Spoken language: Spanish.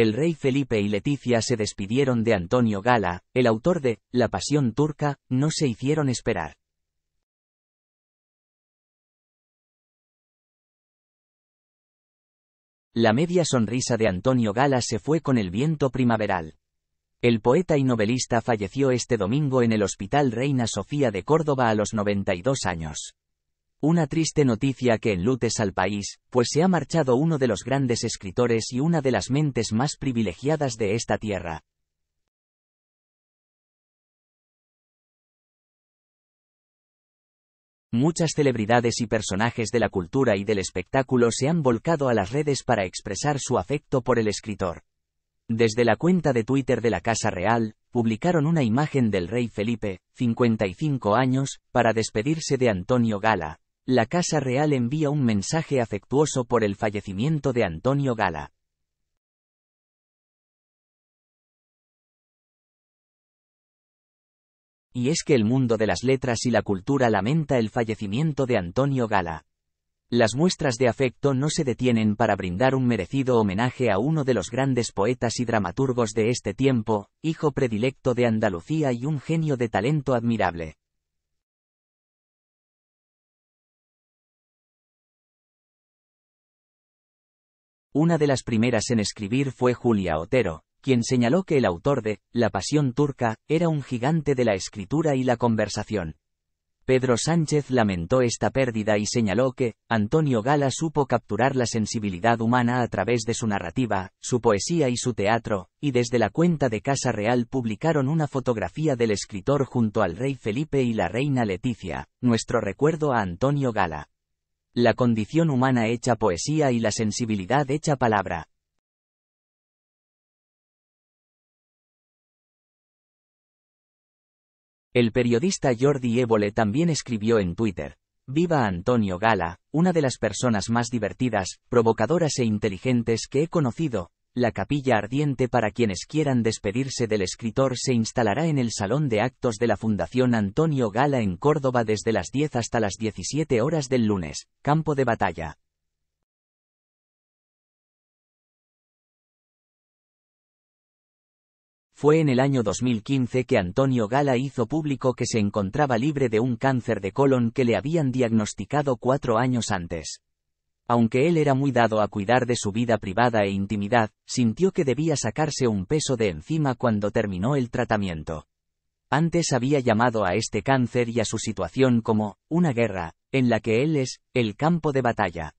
El rey Felipe y Leticia se despidieron de Antonio Gala, el autor de La Pasión Turca, no se hicieron esperar. La media sonrisa de Antonio Gala se fue con el viento primaveral. El poeta y novelista falleció este domingo en el Hospital Reina Sofía de Córdoba a los 92 años. Una triste noticia que enlutes al país, pues se ha marchado uno de los grandes escritores y una de las mentes más privilegiadas de esta tierra. Muchas celebridades y personajes de la cultura y del espectáculo se han volcado a las redes para expresar su afecto por el escritor. Desde la cuenta de Twitter de la Casa Real, publicaron una imagen del rey Felipe, 55 años, para despedirse de Antonio Gala, la Casa Real envía un mensaje afectuoso por el fallecimiento de Antonio Gala. Y es que el mundo de las letras y la cultura lamenta el fallecimiento de Antonio Gala. Las muestras de afecto no se detienen para brindar un merecido homenaje a uno de los grandes poetas y dramaturgos de este tiempo, hijo predilecto de Andalucía y un genio de talento admirable. Una de las primeras en escribir fue Julia Otero, quien señaló que el autor de La Pasión Turca era un gigante de la escritura y la conversación. Pedro Sánchez lamentó esta pérdida y señaló que, Antonio Gala supo capturar la sensibilidad humana a través de su narrativa, su poesía y su teatro, y desde la cuenta de Casa Real publicaron una fotografía del escritor junto al rey Felipe y la reina Leticia, nuestro recuerdo a Antonio Gala. La condición humana hecha poesía y la sensibilidad hecha palabra. El periodista Jordi Évole también escribió en Twitter, Viva Antonio Gala, una de las personas más divertidas, provocadoras e inteligentes que he conocido, la capilla ardiente para quienes quieran despedirse del escritor se instalará en el Salón de Actos de la Fundación Antonio Gala en Córdoba desde las 10 hasta las 17 horas del lunes, campo de batalla. Fue en el año 2015 que Antonio Gala hizo público que se encontraba libre de un cáncer de colon que le habían diagnosticado cuatro años antes. Aunque él era muy dado a cuidar de su vida privada e intimidad, sintió que debía sacarse un peso de encima cuando terminó el tratamiento. Antes había llamado a este cáncer y a su situación como una guerra, en la que él es el campo de batalla.